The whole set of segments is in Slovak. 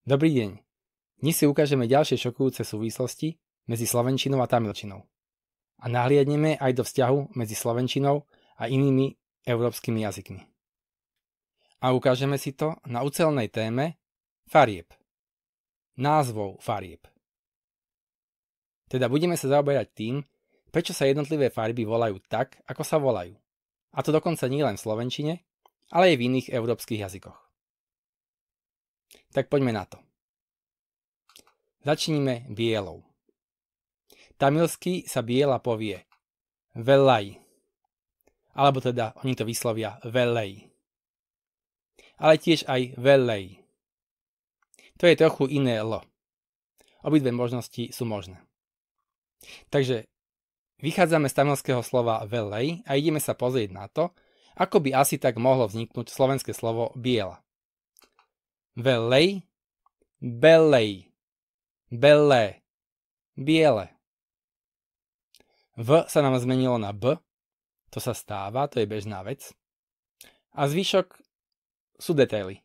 Dobrý deň. Dnes si ukážeme ďalšie šokujúce súvislosti medzi slovenčinou a tamilčinou. A nahliadneme aj do vzťahu medzi slovenčinou a inými európskymi jazykmi. A ukážeme si to na ucelnej téme farieb. Názvou farieb. Teda budeme sa zaoberať tým, prečo sa jednotlivé farby volajú tak, ako sa volajú. A to dokonca nie len v slovenčine, ale aj v iných európskych jazykoch. Tak poďme na to. Začníme bielou. Tamilsky sa biela povie velaj. Alebo teda oni to vyslovia velej. Ale tiež aj velej. To je trochu iné lo. Obidve možnosti sú možné. Takže vychádzame z tamilského slova velej a ideme sa pozrieť na to, ako by asi tak mohlo vzniknúť slovenské slovo biela velej, belej, belé, biele. V sa nám zmenilo na B, to sa stáva, to je bežná vec. A zvyšok sú detaily.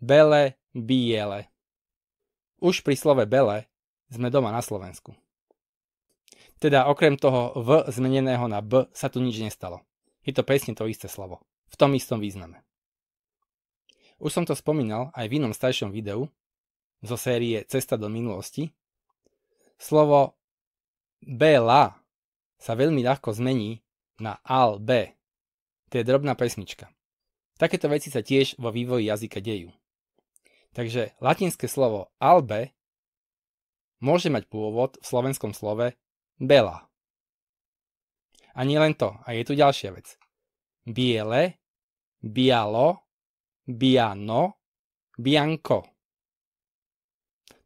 Bele, biele. Už pri slove bele sme doma na Slovensku. Teda okrem toho V zmeneného na B sa tu nič nestalo. Je to presne to isté slovo. V tom istom význame. Už som to spomínal aj v inom staršom videu zo série Cesta do minulosti. Slovo Bela sa veľmi ľahko zmení na al B. To je drobná pesnička. Takéto veci sa tiež vo vývoji jazyka dejú. Takže latinské slovo albe môže mať pôvod v slovenskom slove bela. A nie len to, a je tu ďalšia vec. Biele, bialo Biano, Bianco.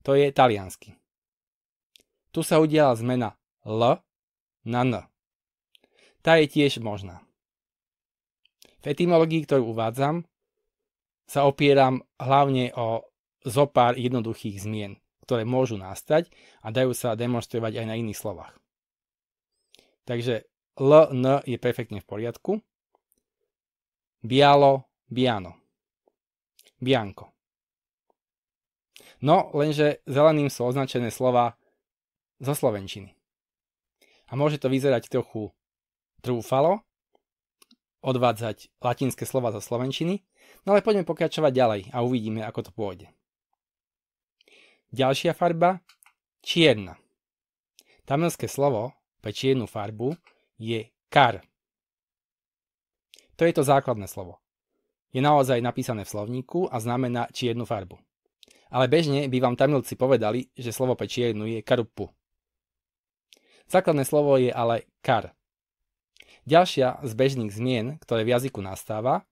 To je italiansky. Tu sa udiela zmena L na N. Tá je tiež možná. V etymologii, ktorú uvádzam, sa opieram hlavne o zopár jednoduchých zmien, ktoré môžu nastať a dajú sa demonstrovať aj na iných slovách. Takže L, N je perfektne v poriadku. Bialo, biano bianko. No, lenže zeleným sú označené slova zo slovenčiny. A môže to vyzerať trochu trúfalo, odvádzať latinské slova zo slovenčiny, no ale poďme pokračovať ďalej a uvidíme, ako to pôjde. Ďalšia farba, čierna. Tamilské slovo pre čiernu farbu je kar. To je to základné slovo je naozaj napísané v slovníku a znamená čiernu farbu. Ale bežne by vám Tamilci povedali, že slovo pre čiernu je karupu. Základné slovo je ale kar. Ďalšia z bežných zmien, ktoré v jazyku nastáva,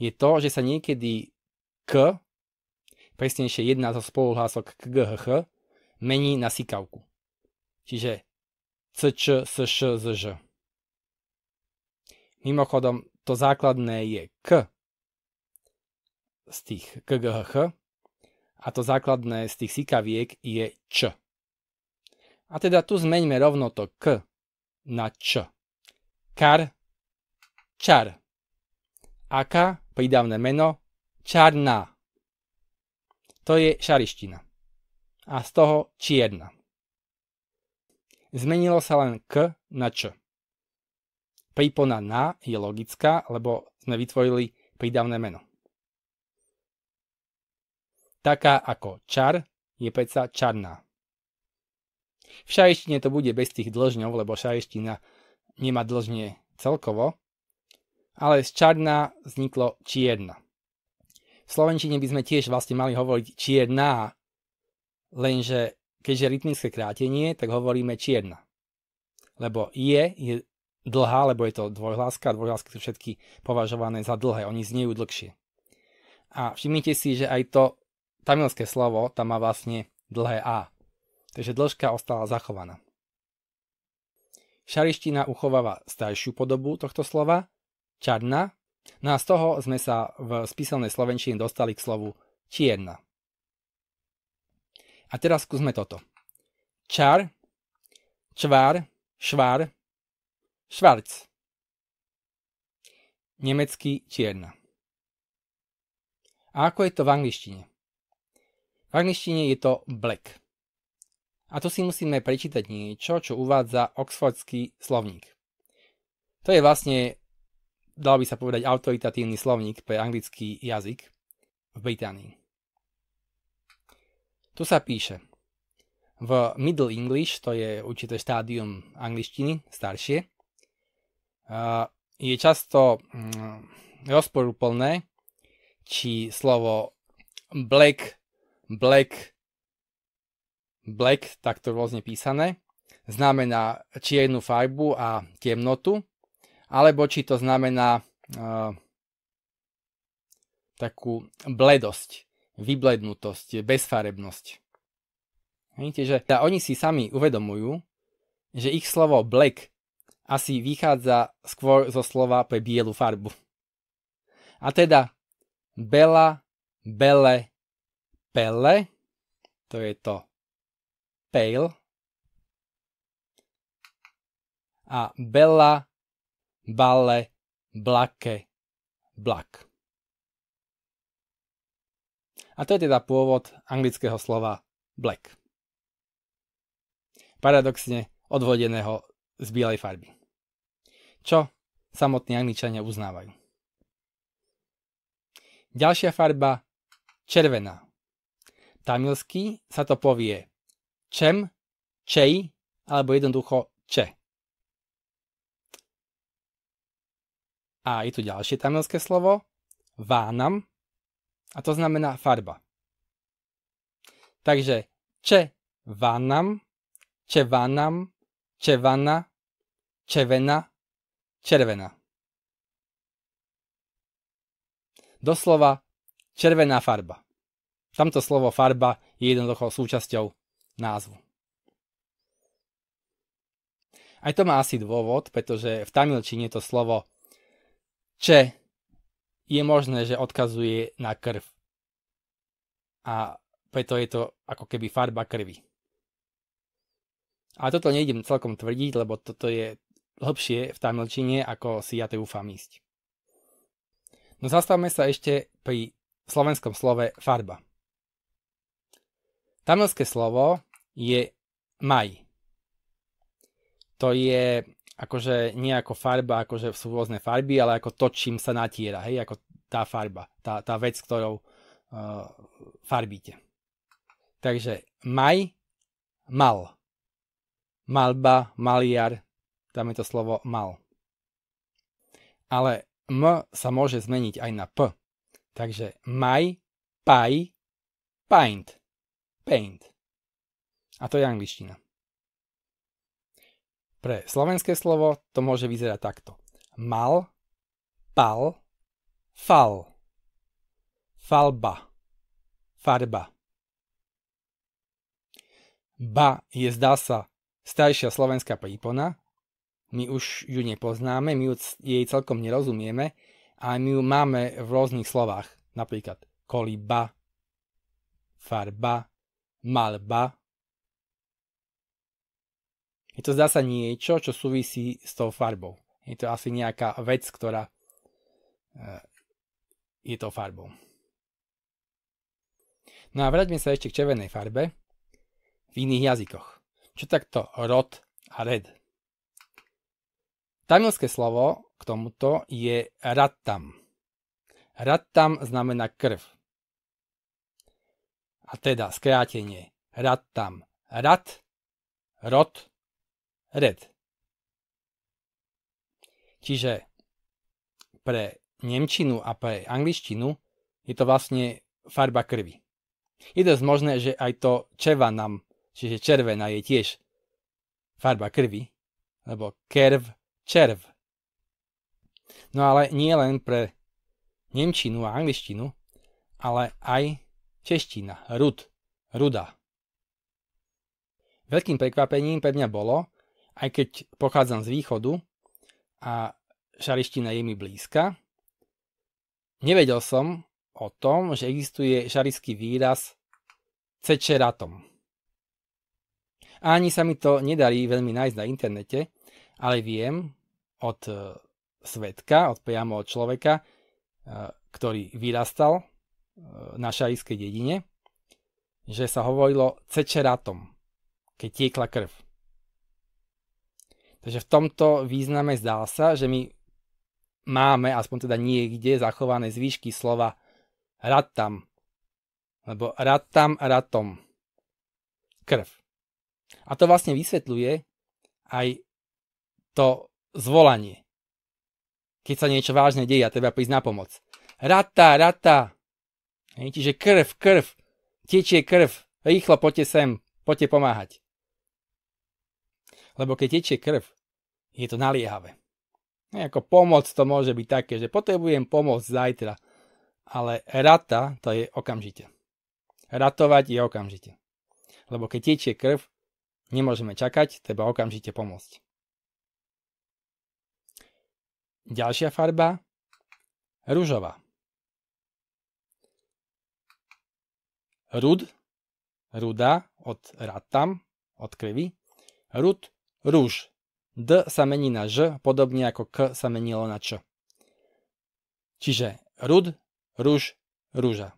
je to, že sa niekedy k, presnejšie jedna zo spoluhlások k gh, mení na sikavku. Čiže cč, z, ž. Mimochodom, to základné je k, z tých KGHH a to základné z tých sikaviek je Č. A teda tu zmeňme rovno to K na Č. Kar, čar. Aka, prídavné meno, čarná. To je šariština. A z toho čierna. Zmenilo sa len K na Č. Prípona na je logická, lebo sme vytvorili prídavné meno taká ako čar je predsa čarná. V šaještine to bude bez tých dlžňov, lebo šaještina nemá dlžne celkovo, ale z čarná vzniklo čierna. V slovenčine by sme tiež vlastne mali hovoriť čierna, lenže keďže rytmické krátenie, tak hovoríme čierna. Lebo je je dlhá, lebo je to dvojhláska a dvojhlásky sú všetky považované za dlhé, oni zniejú dlhšie. A všimnite si, že aj to tamilské slovo tam má vlastne dlhé A, takže dĺžka ostala zachovaná. Šariština uchováva staršiu podobu tohto slova, čadna, no a z toho sme sa v spísanej slovenčine dostali k slovu čierna. A teraz skúsme toto. Čar, čvár, švár, švarc. Nemecký čierna. A ako je to v angličtine? V angličtine je to black. A tu si musíme prečítať niečo, čo uvádza oxfordský slovník. To je vlastne, dal by sa povedať, autoritatívny slovník pre anglický jazyk v Británii. Tu sa píše, v Middle English, to je určité štádium angličtiny, staršie, je často mm, rozporúplné, či slovo black black, black, takto rôzne písané, znamená čiernu farbu a temnotu, alebo či to znamená uh, takú bledosť, vyblednutosť, bezfarebnosť. Vidíte, že oni si sami uvedomujú, že ich slovo black asi vychádza skôr zo slova pre bielu farbu. A teda bela, bele, pele, to je to pale. A bella, balle, blake, blak. A to je teda pôvod anglického slova black. Paradoxne odvodeného z bielej farby. Čo samotní angličania uznávajú. Ďalšia farba červená tamilsky sa to povie čem, čej alebo jednoducho če. A je tu ďalšie tamilské slovo vánam a to znamená farba. Takže če vánam, če vánam, če vana, čevena, červená. Doslova červená farba. Tamto slovo farba je jednoducho súčasťou názvu. Aj to má asi dôvod, pretože v tamilčine to slovo če je možné, že odkazuje na krv. A preto je to ako keby farba krvi. A toto nejdem celkom tvrdiť, lebo toto je hlbšie v tamilčine, ako si ja trúfam ísť. No zastavme sa ešte pri slovenskom slove farba. Tamilské slovo je maj. To je akože nie ako farba, akože sú rôzne farby, ale ako to, čím sa natiera, hej, ako tá farba, tá, tá vec, ktorou uh, farbíte. Takže maj, mal. Malba, maliar, tam je to slovo mal. Ale m sa môže zmeniť aj na p. Takže maj, paj, paint paint. A to je angličtina. Pre slovenské slovo to môže vyzerať takto. Mal, pal, fal. Falba. Farba. Ba je zdá sa staršia slovenská prípona. My už ju nepoznáme, my jej celkom nerozumieme, a my ju máme v rôznych slovách. Napríklad koliba, farba, malba. Je to zdá sa niečo, čo súvisí s tou farbou. Je to asi nejaká vec, ktorá e, je to farbou. No a vráťme sa ešte k červenej farbe v iných jazykoch. Čo takto rod a red? Tamilské slovo k tomuto je rattam. Rattam znamená krv a teda skrátenie rad tam rad, rod, red. Čiže pre nemčinu a pre angličtinu je to vlastne farba krvi. Je dosť možné, že aj to červa nám, čiže červená je tiež farba krvi, lebo kerv, červ. No ale nie len pre nemčinu a angličtinu, ale aj Čeština, rud, ruda. Veľkým prekvapením pre mňa bolo, aj keď pochádzam z východu a šariština je mi blízka, nevedel som o tom, že existuje šarický výraz cečeratom. A ani sa mi to nedarí veľmi nájsť na internete, ale viem od e, svetka, od priamo od človeka, e, ktorý vyrastal na šarískej dedine, že sa hovorilo cečeratom, keď tiekla krv. Takže v tomto význame zdá sa, že my máme aspoň teda niekde zachované zvýšky slova ratam, lebo ratam ratom, krv. A to vlastne vysvetľuje aj to zvolanie. Keď sa niečo vážne deje a treba prísť na pomoc. Rata, rata, Hej, čiže krv, krv, tečie krv, rýchlo poďte sem, poďte pomáhať. Lebo keď tečie krv, je to naliehavé. Ako pomoc to môže byť také, že potrebujem pomoc zajtra, ale rata to je okamžite. Ratovať je okamžite. Lebo keď tečie krv, nemôžeme čakať, treba okamžite pomôcť. Ďalšia farba, rúžová. Rud, ruda od ratam, od krvi. Rud, rúž. D sa mení na Ž, podobne ako K sa menilo na Č. Čiže rud, rúž, rúža.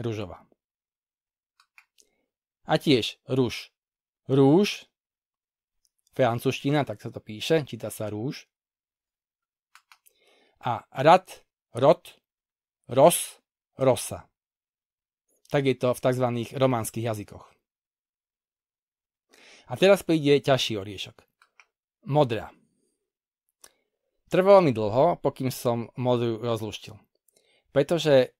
Rúžová. A tiež rúž. Rúž, francúzština, tak sa to píše, číta sa rúž. A rad, rod, ros, rosa tak je to v tzv. románskych jazykoch. A teraz príde ťažší oriešok. Modrá. Trvalo mi dlho, pokým som modru rozluštil. Pretože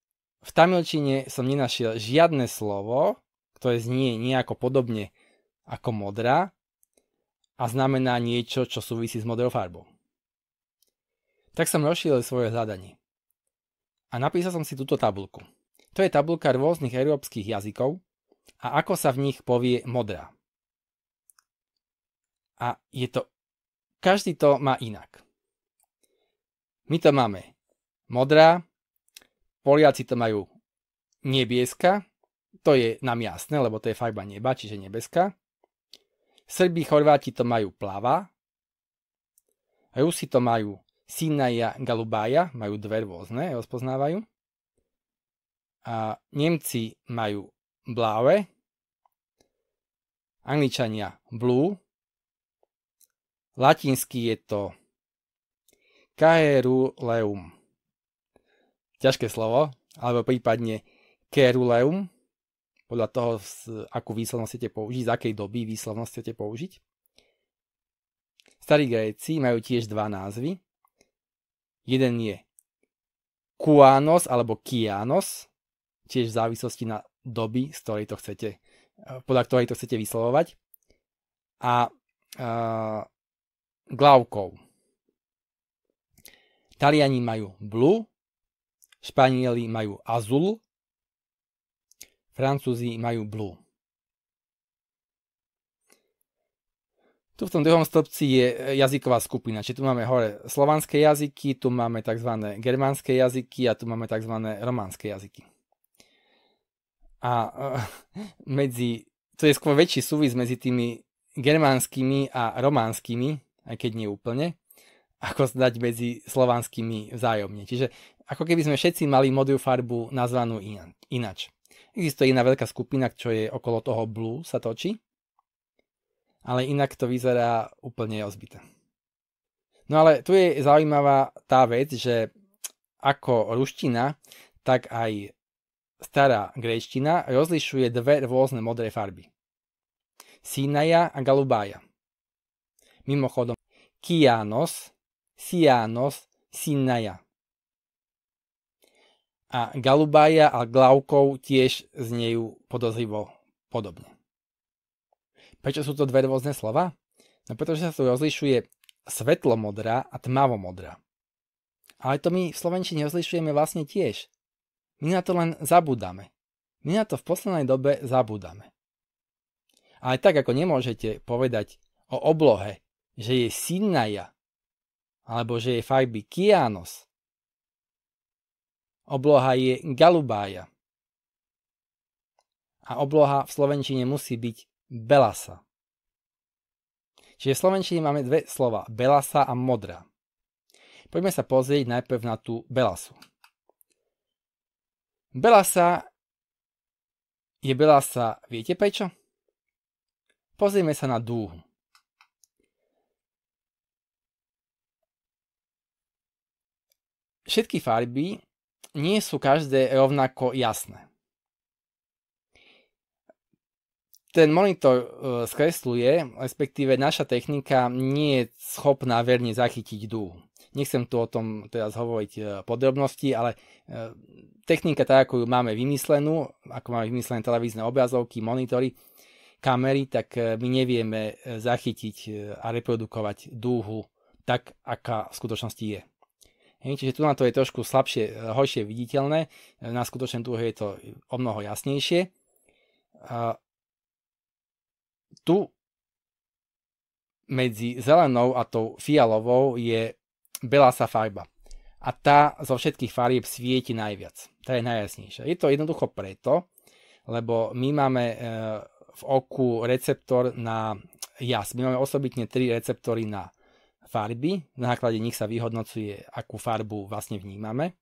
v tamilčine som nenašiel žiadne slovo, ktoré znie nejako podobne ako modrá a znamená niečo, čo súvisí s modrou farbou. Tak som rozšíril svoje hľadanie. A napísal som si túto tabulku. To je tabulka rôznych európskych jazykov a ako sa v nich povie modrá. A je to... Každý to má inak. My to máme modrá, Poliaci to majú nebieska, to je nám jasné, lebo to je farba neba, čiže nebeská. Srbí, Chorváti to majú plava. Rusi to majú Sinaja, Galubája, majú dve rôzne, rozpoznávajú a Nemci majú bláve, Angličania blue, latinsky je to caeruleum. Ťažké slovo, alebo prípadne keruleum, podľa toho, akú výslovnosť chcete použiť, z akej doby výslovnosť chcete použiť. Starí Gréci majú tiež dva názvy. Jeden je Kuanos alebo Kianos, tiež v závislosti na doby, z ktorej to chcete, eh, podľa ktorej to chcete vyslovovať. A uh, glavkou. Taliani majú blue, Španieli majú azul, Francúzi majú blue. Tu v tom druhom stopci je eh, jazyková skupina, čiže tu máme hore slovanské jazyky, tu máme tzv. germánske jazyky a tu máme tzv. románske jazyky a medzi, to je skôr väčší súvis medzi tými germánskymi a románskymi, aj keď nie úplne, ako zdať medzi slovanskými vzájomne. Čiže ako keby sme všetci mali modrú farbu nazvanú inač. Existuje iná veľká skupina, čo je okolo toho blue sa točí, ale inak to vyzerá úplne rozbité. No ale tu je zaujímavá tá vec, že ako ruština, tak aj stará gréčtina rozlišuje dve rôzne modré farby. Sinaja a galubája. Mimochodom, kianos, sianos, sinaja. A galubája a glaukov tiež znejú podozrivo podobne. Prečo sú to dve rôzne slova? No pretože sa tu rozlišuje svetlomodrá a tmavomodrá. Ale to my v Slovenčine rozlišujeme vlastne tiež. My na to len zabúdame. My na to v poslednej dobe zabúdame. Ale tak ako nemôžete povedať o oblohe, že je Sinaja, alebo že je fajby Kianos. Obloha je Galubája. A obloha v Slovenčine musí byť Belasa. Čiže v Slovenčine máme dve slova, Belasa a Modrá. Poďme sa pozrieť najprv na tú Belasu. Belasa je Belasa, viete prečo? Pozrieme sa na dúhu. Všetky farby nie sú každé rovnako jasné. Ten monitor e, skresluje, respektíve naša technika nie je schopná verne zachytiť dúhu. Nechcem tu o tom teraz hovoriť e, podrobnosti, ale e, technika tá, ako ju máme vymyslenú, ako máme vymyslené televízne obrazovky, monitory, kamery, tak e, my nevieme e, zachytiť e, a reprodukovať dúhu tak, aká v skutočnosti je. Hej, čiže tu na to je trošku slabšie, horšie viditeľné, na skutočnej dúhe je to o mnoho jasnejšie. A tu medzi zelenou a tou fialovou je belá sa farba a tá zo všetkých farieb svieti najviac. Tá je najjasnejšia. Je to jednoducho preto, lebo my máme e, v oku receptor na jas. My máme osobitne tri receptory na farby. Na základe nich sa vyhodnocuje, akú farbu vlastne vnímame.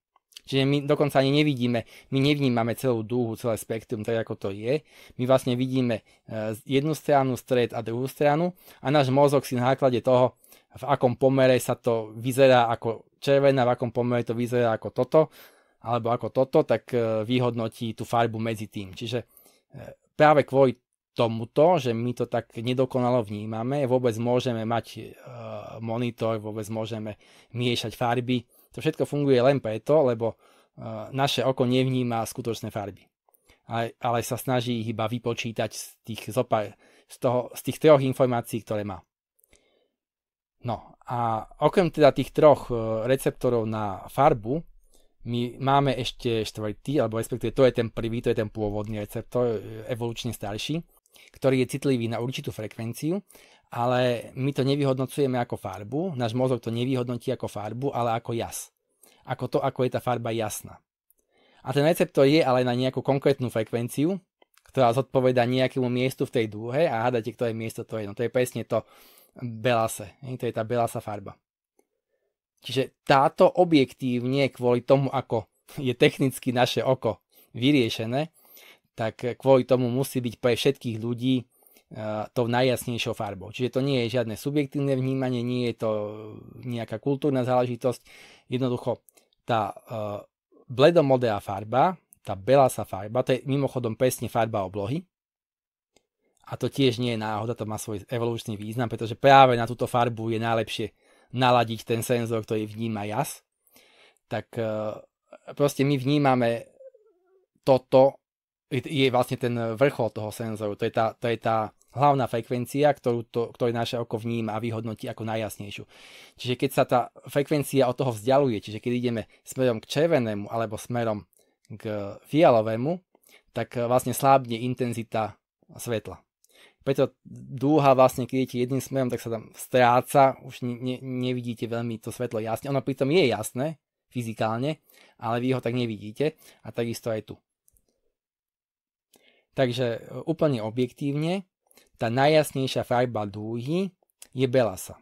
Čiže my dokonca ani nevidíme, my nevnímame celú dúhu, celé spektrum, tak ako to je. My vlastne vidíme e, jednu stranu, stred a druhú stranu a náš mozog si na základe toho, v akom pomere sa to vyzerá ako červená, v akom pomere to vyzerá ako toto, alebo ako toto, tak e, vyhodnotí tú farbu medzi tým. Čiže e, práve kvôli tomuto, že my to tak nedokonalo vnímame, vôbec môžeme mať e, monitor, vôbec môžeme miešať farby. To všetko funguje len preto, lebo naše oko nevníma skutočné farby. Ale, ale sa snaží ich iba vypočítať z tých, zopár, z, toho, z tých troch informácií, ktoré má. No a okrem teda tých troch e, receptorov na farbu, my máme ešte štvrtý, alebo respektíve to je ten prvý, to je ten pôvodný receptor, e, evolučne starší, ktorý je citlivý na určitú frekvenciu, ale my to nevyhodnocujeme ako farbu, náš mozog to nevyhodnotí ako farbu, ale ako jas. Ako to, ako je tá farba jasná. A ten receptor je ale na nejakú konkrétnu frekvenciu, ktorá zodpoveda nejakému miestu v tej dúhe a hádate, ktoré miesto to je. No to je presne to belase. To je tá belasa farba. Čiže táto objektívne kvôli tomu, ako je technicky naše oko vyriešené, tak kvôli tomu musí byť pre všetkých ľudí e, tou najjasnejšou farbou. Čiže to nie je žiadne subjektívne vnímanie, nie je to nejaká kultúrna záležitosť. Jednoducho tá e, bledomodá farba, tá belasa farba, to je mimochodom presne farba oblohy, a to tiež nie je náhoda, to má svoj evolučný význam, pretože práve na túto farbu je najlepšie naladiť ten senzor, ktorý vníma jas. Tak eh, proste my vnímame toto, je vlastne ten vrchol toho senzoru, to je tá, to je tá hlavná frekvencia, ktorú, to, ktorú naše oko vníma a vyhodnotí ako najjasnejšiu. Čiže keď sa tá frekvencia od toho vzdialuje, čiže keď ideme smerom k červenému alebo smerom k fialovému, tak eh, vlastne slábne intenzita svetla preto dúha vlastne, keď idete jedným smerom, tak sa tam stráca, už ne, ne, nevidíte veľmi to svetlo jasne. Ono pritom je jasné, fyzikálne, ale vy ho tak nevidíte a takisto aj tu. Takže e, úplne objektívne, tá najjasnejšia farba dúhy je belasa.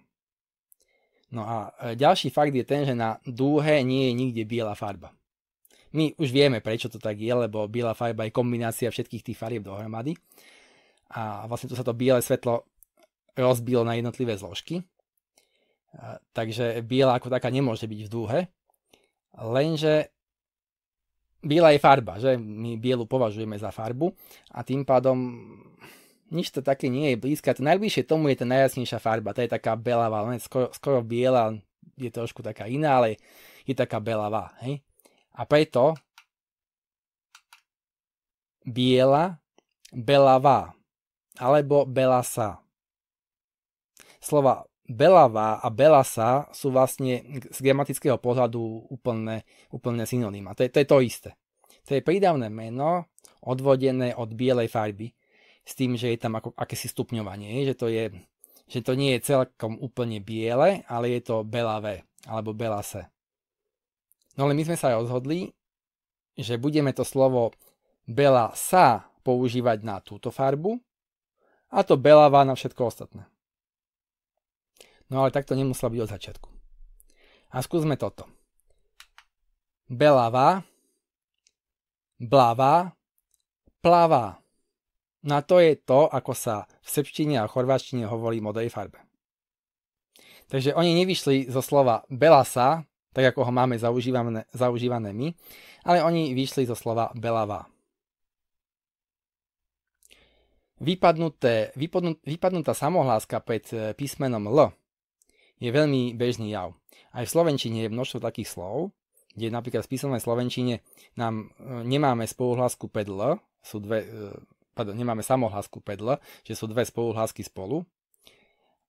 No a e, ďalší fakt je ten, že na dúhe nie je nikde biela farba. My už vieme, prečo to tak je, lebo biela farba je kombinácia všetkých tých farieb dohromady a vlastne tu sa to biele svetlo rozbilo na jednotlivé zložky. Takže biela ako taká nemôže byť v dúhe, lenže biela je farba, že my bielu považujeme za farbu a tým pádom nič to také nie je blízka. To najbližšie tomu je tá najjasnejšia farba, to je taká belavá, len skoro, skoro biela, je trošku taká iná, ale je taká belavá. Hej? A preto biela, belavá alebo Belasa. Slova Belava a Belasa sú vlastne z gramatického pohľadu úplne, úplne synonýma. To je, to je to isté. To je prídavné meno odvodené od bielej farby s tým, že je tam ako, akési stupňovanie, že to, je, že to nie je celkom úplne biele, ale je to Belave alebo Belase. No ale my sme sa rozhodli, že budeme to slovo Belasa používať na túto farbu a to beláva na všetko ostatné. No ale takto nemusela byť od začiatku. A skúsme toto. Beláva, bláva, plává. No a to je to, ako sa v srbštine a chorváčtine hovorí modrej farbe. Takže oni nevyšli zo slova belasa, tak ako ho máme zaužívané, zaužívané my, ale oni vyšli zo slova belava. Vypadnuté, vypadnutá samohláska pred eh, písmenom L je veľmi bežný jav. Aj v slovenčine je množstvo takých slov, kde napríklad v písomnej slovenčine nám eh, nemáme spoluhlásku pred L, sú dve, eh, pardon, nemáme samohlásku pred L, že sú dve spoluhlásky spolu.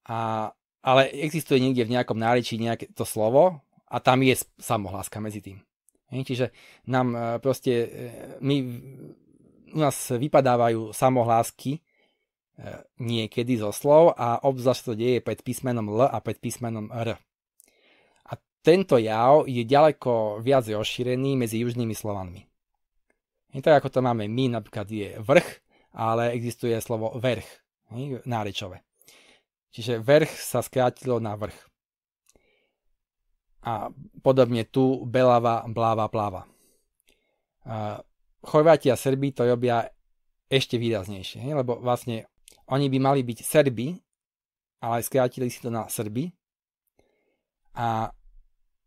A, ale existuje niekde v nejakom náričí nejaké to slovo a tam je samohláska medzi tým. Čiže nám proste, my, u nás vypadávajú samohlásky niekedy zo slov a obzvlášť to deje pred písmenom L a pred písmenom R. A tento jav je ďaleko viac rozšírený medzi južnými Slovanmi. Je to ako to máme my, napríklad je vrch, ale existuje slovo verch, nárečové. Čiže verch sa skrátilo na vrch. A podobne tu belava, bláva, pláva. Chorváti a Srbí to robia ešte výraznejšie, lebo vlastne oni by mali byť Serbi, ale skrátili si to na Srby. A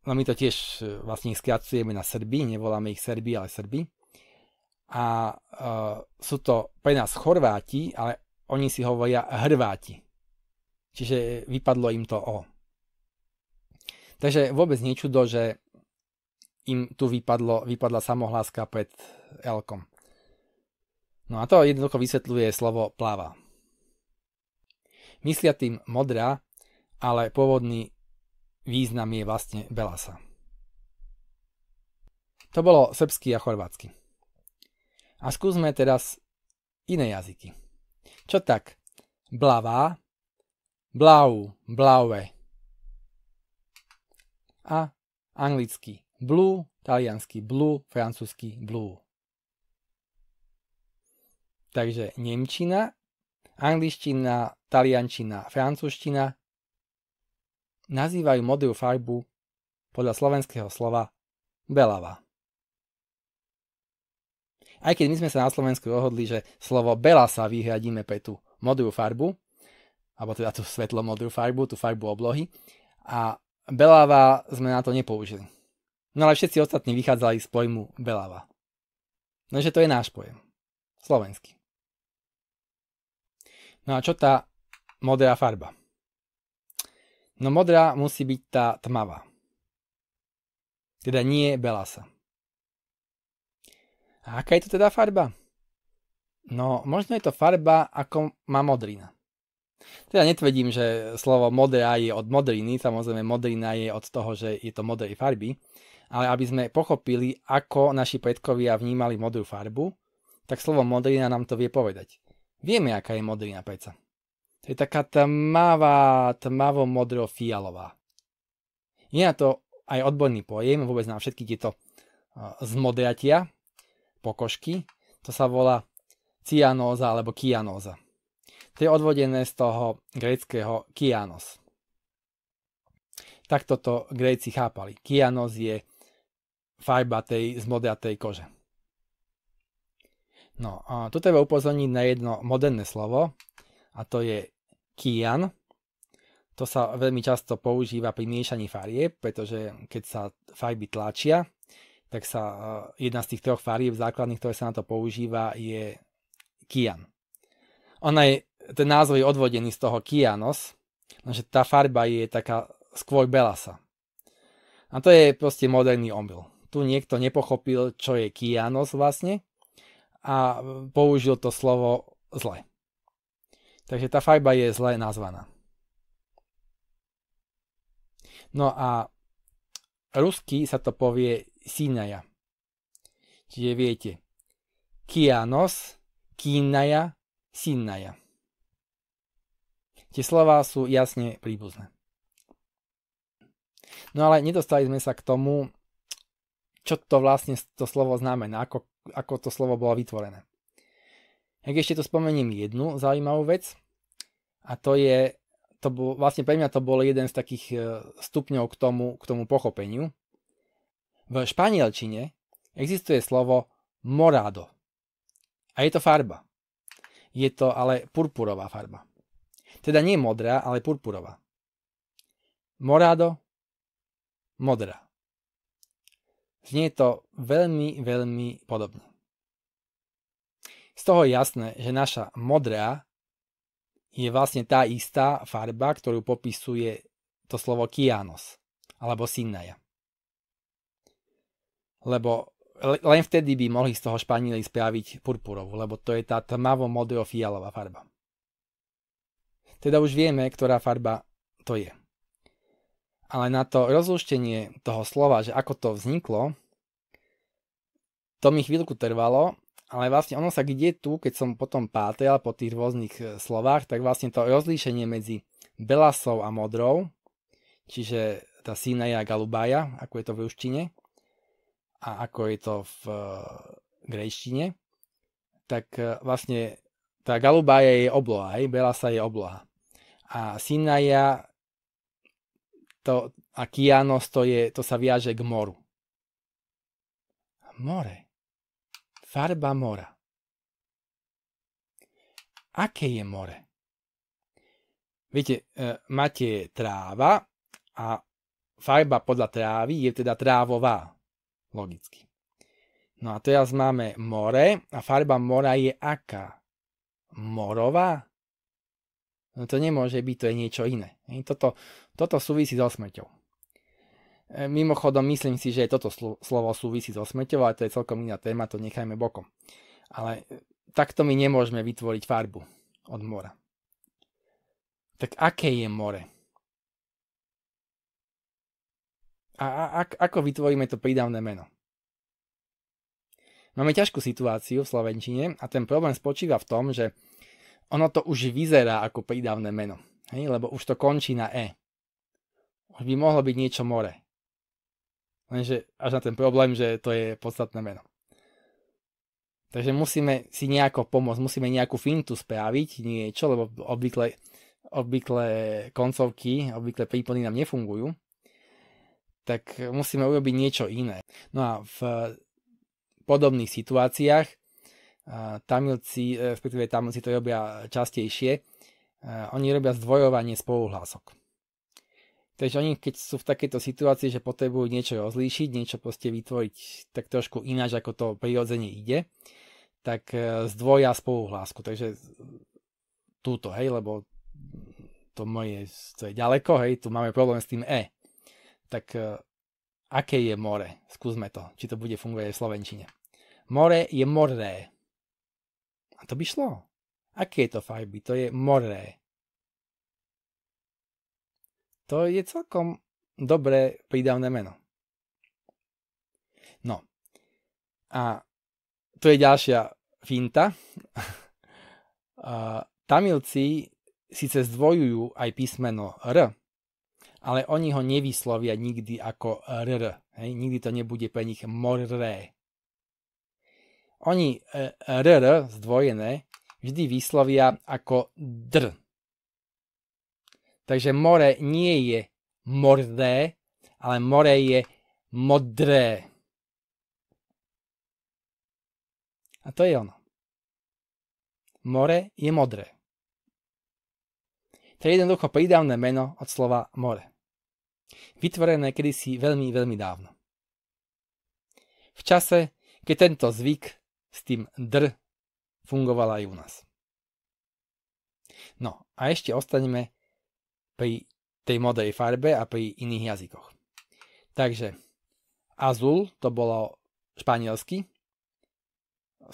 no my to tiež e, vlastne ich skracujeme na Srbi, nevoláme ich Serbi, ale Serbi. A e, sú to pre nás Chorváti, ale oni si hovoria Hrváti. Čiže vypadlo im to O. Takže vôbec nečudo, že im tu vypadlo, vypadla samohláska pred Elkom. No a to jednoducho vysvetľuje slovo pláva. Myslia tým modrá, ale pôvodný význam je vlastne belasa. To bolo srbský a chorvátsky. A skúsme teraz iné jazyky. Čo tak? Blavá, blau, blaue. A anglicky blue, taliansky blue, francúzsky blue. Takže Nemčina, angličtina, taliančina, francúzština nazývajú modrú farbu podľa slovenského slova belava. Aj keď my sme sa na Slovensku rozhodli, že slovo bela sa vyhradíme pre tú modrú farbu, alebo teda tú svetlo-modrú farbu, tú farbu oblohy, a belava sme na to nepoužili. No ale všetci ostatní vychádzali z pojmu belava. Nože to je náš pojem. Slovenský. No a čo tá modrá farba. No modrá musí byť tá tmavá. Teda nie belasa. A aká je to teda farba? No, možno je to farba, ako má modrina. Teda netvedím, že slovo modrá je od modriny, samozrejme modrina je od toho, že je to modrej farby, ale aby sme pochopili, ako naši predkovia vnímali modrú farbu, tak slovo modrina nám to vie povedať. Vieme, aká je modrina predsa. To je taká tmavá, tmavo modro fialová. Je na to aj odborný pojem vôbec na všetky tieto zmodriatia, pokožky. To sa volá cianóza alebo kianóza. To je odvodené z toho gréckého kianos. Takto to Gréci chápali. Kianos je farba tej zmodratej kože. No, a tu treba upozorniť na jedno moderné slovo, a to je kian. To sa veľmi často používa pri miešaní farieb, pretože keď sa farby tlačia, tak sa eh, jedna z tých troch farieb základných, ktoré sa na to používa, je kian. Ona je, ten názov je odvodený z toho kianos, že tá farba je taká skôr belasa. A to je proste moderný omyl. Tu niekto nepochopil, čo je kianos vlastne a použil to slovo zle. Takže tá fajba je zle nazvaná. No a rusky sa to povie Sinaja. Čiže viete, Kianos, Kínaja, Sinaja. Tie slova sú jasne príbuzné. No ale nedostali sme sa k tomu, čo to vlastne to slovo znamená, ako, ako to slovo bolo vytvorené. Ak ešte tu spomeniem jednu zaujímavú vec, a to je, to bol, vlastne pre mňa to bol jeden z takých e, stupňov k tomu, k tomu pochopeniu. V španielčine existuje slovo morado. A je to farba. Je to ale purpurová farba. Teda nie modrá, ale purpurová. Morado, modrá. Znie to veľmi, veľmi podobne. Z toho je jasné, že naša modrá je vlastne tá istá farba, ktorú popisuje to slovo kianos, alebo sinnaja. Lebo len vtedy by mohli z toho španieli spraviť purpurovú, lebo to je tá tmavo-modro-fialová farba. Teda už vieme, ktorá farba to je. Ale na to rozluštenie toho slova, že ako to vzniklo, to mi chvíľku trvalo, ale vlastne ono sa kde tu, keď som potom pátral po tých rôznych e, slovách, tak vlastne to rozlíšenie medzi belasou a modrou, čiže tá Sinaja Galubája, ako je to v ruštine a ako je to v e, grejštine, tak e, vlastne tá Galubája je obloha, hej, belasa je obloha. A Sinaja to, a Kianos to, je, to sa viaže k moru. More. Farba mora. Aké je more? Viete, e, máte tráva a farba podľa trávy je teda trávová. Logicky. No a teraz máme more a farba mora je aká? Morová? No to nemôže byť, to je niečo iné. Toto, toto súvisí so smrťou. E, mimochodom, myslím si, že toto slovo súvisí so smeťou, ale to je celkom iná téma, to nechajme bokom. Ale e, takto my nemôžeme vytvoriť farbu od mora. Tak aké je more? A, a, a ako vytvoríme to prídavné meno? Máme ťažkú situáciu v Slovenčine a ten problém spočíva v tom, že ono to už vyzerá ako prídavné meno, hej? lebo už to končí na E. Už by mohlo byť niečo more. Lenže až na ten problém, že to je podstatné meno. Takže musíme si nejako pomôcť, musíme nejakú fintu spraviť, niečo, lebo obvykle, obvykle koncovky, obvykle prípony nám nefungujú. Tak musíme urobiť niečo iné. No a v podobných situáciách Tamilci, respektíve Tamilci to robia častejšie, oni robia zdvojovanie spoluhlások. Takže oni, keď sú v takejto situácii, že potrebujú niečo rozlíšiť, niečo proste vytvoriť tak trošku ináč, ako to prirodzene ide, tak e, zdvoja hlásku. Takže túto, hej, lebo to moje, to je ďaleko, hej, tu máme problém s tým E. Tak e, aké je more? Skúsme to, či to bude fungovať v Slovenčine. More je moré. A to by šlo. Aké je to farby? To je moré. To je celkom dobré prídavné meno. No. A tu je ďalšia finta. Tamilci síce zdvojujú aj písmeno R, ale oni ho nevyslovia nikdy ako RR. Hej? Nikdy to nebude pre nich morré. Oni RR e, zdvojené vždy vyslovia ako dr. Takže more nie je mordé, ale more je modré. A to je ono. More je modré. To je jednoducho prídavné meno od slova more. Vytvorené kedysi veľmi, veľmi dávno. V čase, keď tento zvyk s tým dr fungoval aj u nás. No a ešte ostaneme pri tej modrej farbe a pri iných jazykoch. Takže azul to bolo španielsky.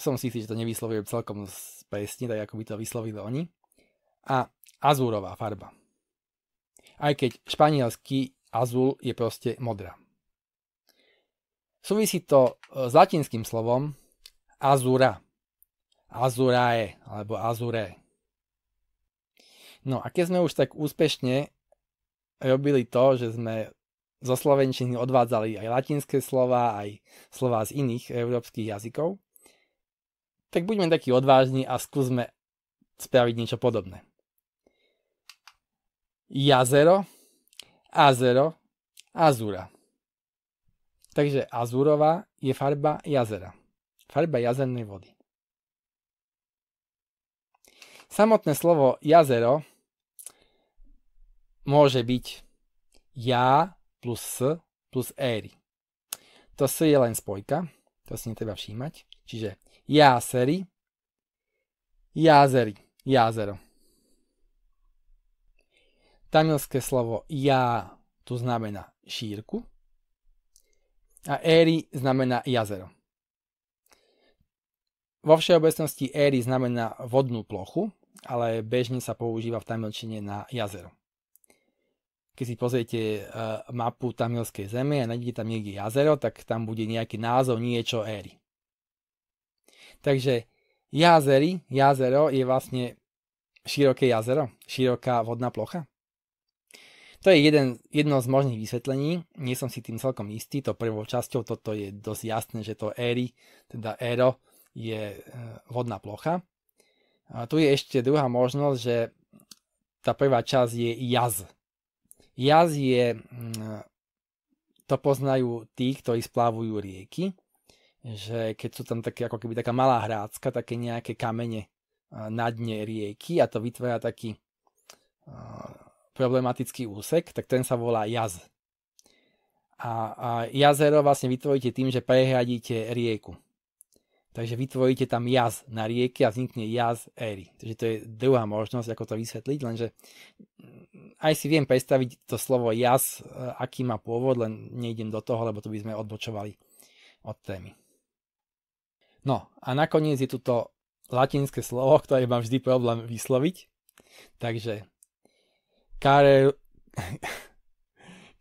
Som si istý, že to nevyslovujem celkom presne, tak ako by to vyslovili oni. A azúrová farba. Aj keď španielsky azul je proste modrá. Súvisí to e, s latinským slovom azura. Azurae, alebo azure. No a keď sme už tak úspešne robili to, že sme zo slovenčiny odvádzali aj latinské slova, aj slova z iných európskych jazykov, tak buďme takí odvážni a skúsme spraviť niečo podobné. Jazero, azero, azura. Takže azurová je farba jazera. Farba jazernej vody. Samotné slovo jazero môže byť ja plus s plus éry. To s je len spojka, to si netreba všímať. Čiže jásery, jázery, jázero. Tamilské slovo já tu znamená šírku a éry znamená jazero. Vo všeobecnosti éry znamená vodnú plochu, ale bežne sa používa v tamilčine na jazero keď si pozriete eh, mapu tamilskej zeme a nájdete tam niekde jazero, tak tam bude nejaký názov niečo éry. Takže jazery, jazero je vlastne široké jazero, široká vodná plocha. To je jeden, jedno z možných vysvetlení, nie som si tým celkom istý, to prvou časťou toto je dosť jasné, že to éry, teda éro je eh, vodná plocha. A tu je ešte druhá možnosť, že tá prvá časť je jaz, Jaz je, mm, to poznajú tí, ktorí splávujú rieky, že keď sú tam také, ako keby taká malá hrácka, také nejaké kamene na dne rieky a to vytvára taký problematický úsek, tak ten sa volá jaz. A, a jazero vlastne vytvoríte tým, že prehradíte rieku. Takže vytvoríte tam jaz na rieke a vznikne jaz éry. Takže to je druhá možnosť, ako to vysvetliť, lenže mm, aj si viem predstaviť to slovo jaz, e, aký má pôvod, len nejdem do toho, lebo to by sme odbočovali od témy. No a nakoniec je tu to latinské slovo, ktoré mám vždy problém vysloviť. Takže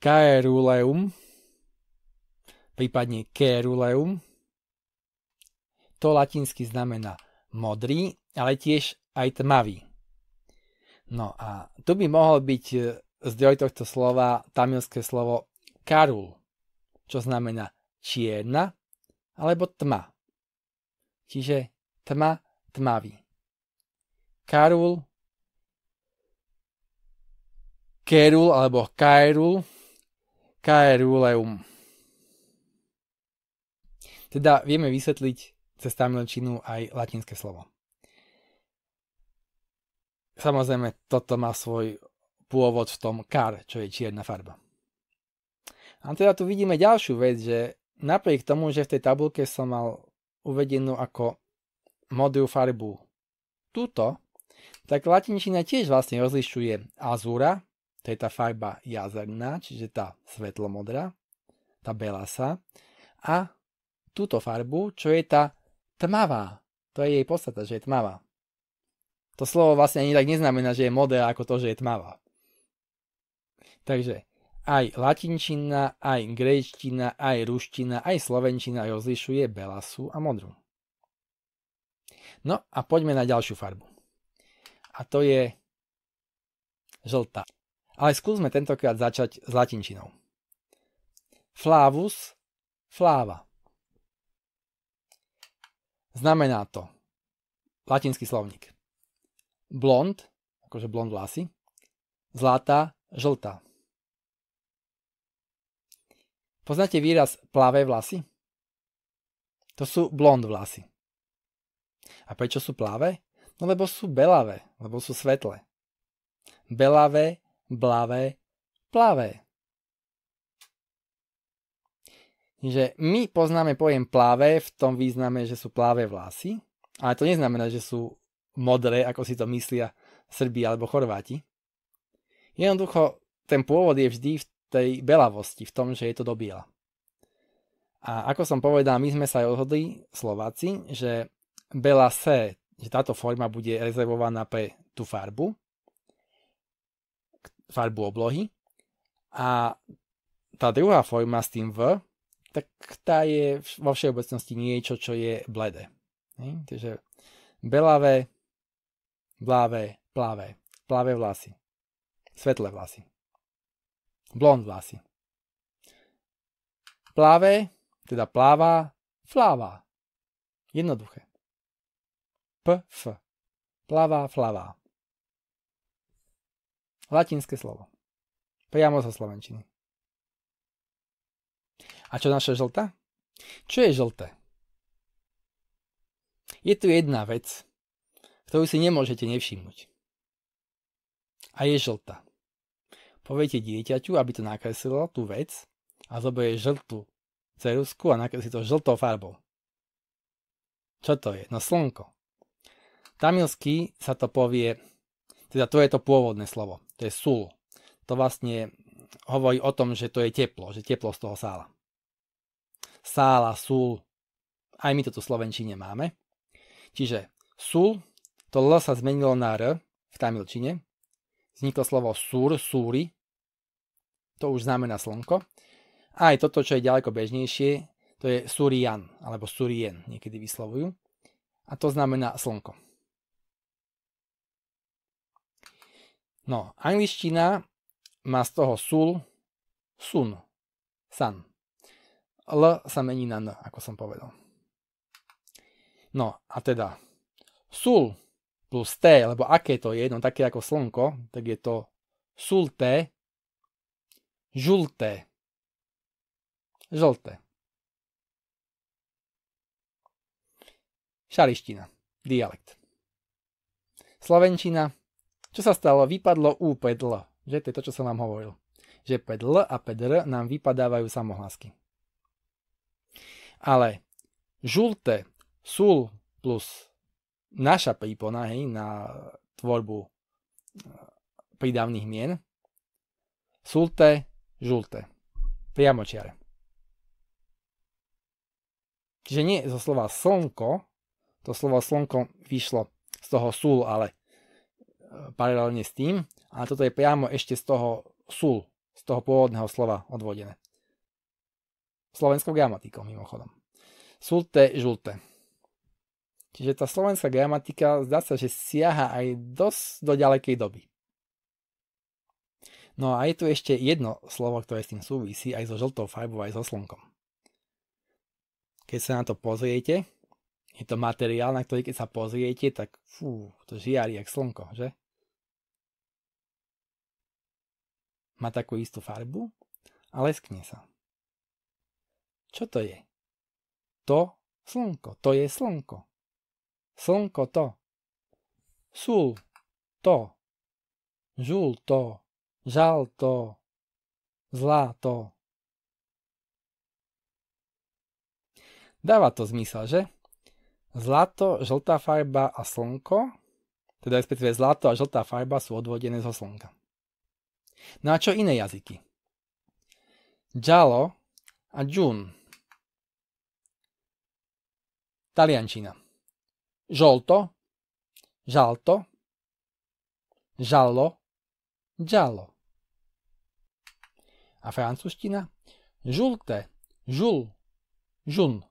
kareruleum, prípadne keruleum, to latinsky znamená modrý, ale tiež aj tmavý. No a tu by mohol byť e, zdroj tohto slova tamilské slovo karul, čo znamená čierna alebo tma. Čiže tma, tmavý. Karul, kerul alebo kairul, kairuleum. Teda vieme vysvetliť cez tamilčinu aj latinské slovo. Samozrejme, toto má svoj pôvod v tom kar, čo je čierna farba. A teda tu vidíme ďalšiu vec, že napriek tomu, že v tej tabulke som mal uvedenú ako modrú farbu túto, tak latinčina tiež vlastne rozlišuje azúra, to je tá farba jazerná, čiže tá svetlomodrá, tá belasa, a túto farbu, čo je tá tmavá. To je jej podstata, že je tmavá. To slovo vlastne ani tak neznamená, že je modé, ako to, že je tmavá. Takže aj latinčina, aj grejčtina, aj ruština, aj slovenčina rozlišuje belasu a modru. No a poďme na ďalšiu farbu. A to je žltá. Ale skúsme tentokrát začať s latinčinou. Flavus, fláva. Znamená to latinský slovník. Blond, akože blond vlasy, zlatá, žltá. Poznáte výraz plavé vlasy? To sú blond vlasy. A prečo sú plavé? No lebo sú belavé, lebo sú svetlé. Belavé, blavé, plavé. že my poznáme pojem pláve v tom význame, že sú pláve vlasy, ale to neznamená, že sú modré, ako si to myslia Srbi alebo Chorváti. Jednoducho, ten pôvod je vždy v tej belavosti, v tom, že je to do biela. A ako som povedal, my sme sa aj odhodli, Slováci, že bela se, že táto forma bude rezervovaná pre tú farbu, farbu oblohy. A tá druhá forma s tým V, tak tá je vo všeobecnosti niečo, čo je bledé. Hej? Takže belavé, blávé, plavé, plavé vlasy, svetlé vlasy, blond vlasy. Plavé, teda pláva, fláva. Jednoduché. P, F. Plavá, flavá. Latinské slovo. Priamo zo slovenčiny. A čo naša žltá? Čo je žlté? Je tu jedna vec, ktorú si nemôžete nevšimnúť. A je žltá. Poviete dieťaťu, aby to nakreslilo, tú vec, a zoberie žltú ceruzku a nakreslí to žltou farbou. Čo to je? No slnko. Tamilsky sa to povie, teda to je to pôvodné slovo, to je sul. To vlastne hovorí o tom, že to je teplo, že teplo z toho sála sála, súl, Aj my toto v Slovenčine máme. Čiže súl, to L sa zmenilo na R v tamilčine. Vzniklo slovo súr, súri. To už znamená slnko. A aj toto, čo je ďaleko bežnejšie, to je surian, alebo surien niekedy vyslovujú. A to znamená slnko. No, angličtina má z toho sul, sun, san. L sa mení na N, ako som povedal. No a teda sul plus T, lebo aké to je, no také ako slnko, tak je to sulté, žulté, žlté. Šariština, dialekt. Slovenčina, čo sa stalo? Vypadlo U L, že to je to, čo som vám hovoril. Že L a R nám vypadávajú samohlásky. Ale žulte sul plus naša prípona hej, na tvorbu e, prídavných mien. Sulte, žulte. čiare. Čiže nie zo slova slnko, to slovo slnko vyšlo z toho sul, ale e, paralelne s tým, a toto je priamo ešte z toho sul, z toho pôvodného slova odvodené slovenskou gramatikou mimochodom. Sulte žulte. Čiže tá slovenská gramatika zdá sa, že siaha aj dosť do ďalekej doby. No a je tu ešte jedno slovo, ktoré s tým súvisí aj so žltou farbou, aj so slnkom. Keď sa na to pozriete, je to materiál, na ktorý keď sa pozriete, tak fú, to žiari jak slnko, že? Má takú istú farbu a leskne sa. Čo to je? To slnko, to je slnko. Slnko to. Sul to. Žul to. Žal to. Zlá to. Dáva to zmysel, že? Zlato, žltá farba a slnko, teda respektíve zlato a žltá farba sú odvodené zo slnka. No a čo iné jazyky? Džalo a Jun Taliančina. Žolto, žalto, žallo, giallo. A francúzština? Žulte, žul, žun.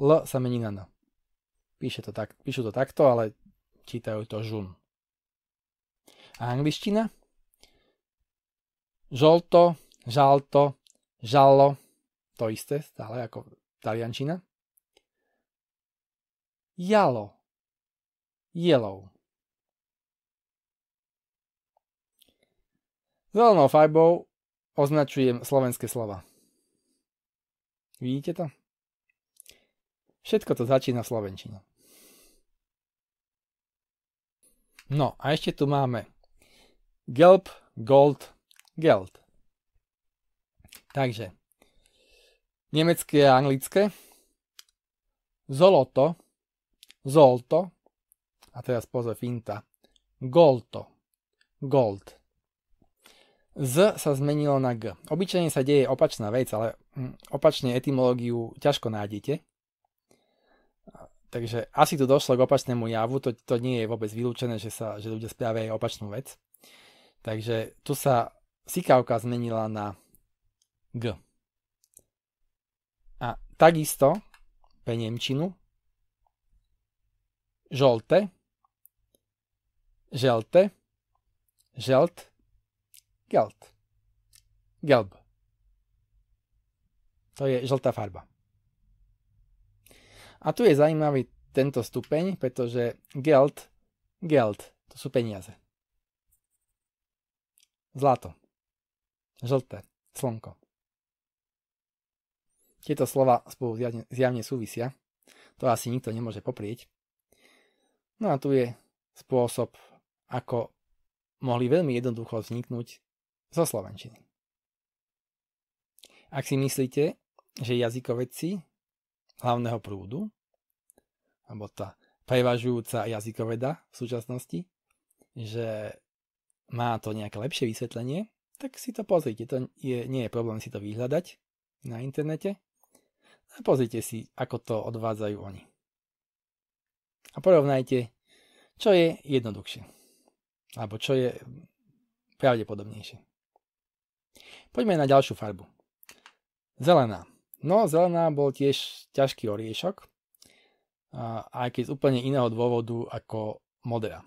L sa mení na N. Píše to tak, píšu to takto, ale čítajú to žun. A angličtina? Žolto, žalto, žalo, to isté stále ako taliančina jalo, Yellow. Zelenou farbou označujem slovenské slova. Vidíte to? Všetko to začína v slovenčine. No a ešte tu máme gelb, gold, geld. Takže nemecké a anglické zoloto Zolto. A teraz pozor, finta. Golto. Gold. Z sa zmenilo na G. Obyčajne sa deje opačná vec, ale mm, opačne etymológiu ťažko nájdete. Takže asi tu došlo k opačnému javu, to, to nie je vôbec vylúčené, že, sa, že ľudia spravia aj opačnú vec. Takže tu sa sikavka zmenila na G. A takisto pre Nemčinu žolte, želte, želt, gelt, gelb. To je žltá farba. A tu je zaujímavý tento stupeň, pretože geld, geld, to sú peniaze. Zlato, žlté, slnko. Tieto slova spolu zjavne súvisia. To asi nikto nemôže poprieť. No a tu je spôsob, ako mohli veľmi jednoducho vzniknúť zo slovenčiny. Ak si myslíte, že jazykovedci hlavného prúdu, alebo tá prevažujúca jazykoveda v súčasnosti, že má to nejaké lepšie vysvetlenie, tak si to pozrite. To je, nie je problém si to vyhľadať na internete. A pozrite si, ako to odvádzajú oni a porovnajte, čo je jednoduchšie. Alebo čo je pravdepodobnejšie. Poďme na ďalšiu farbu. Zelená. No, zelená bol tiež ťažký oriešok, aj keď z úplne iného dôvodu ako modrá.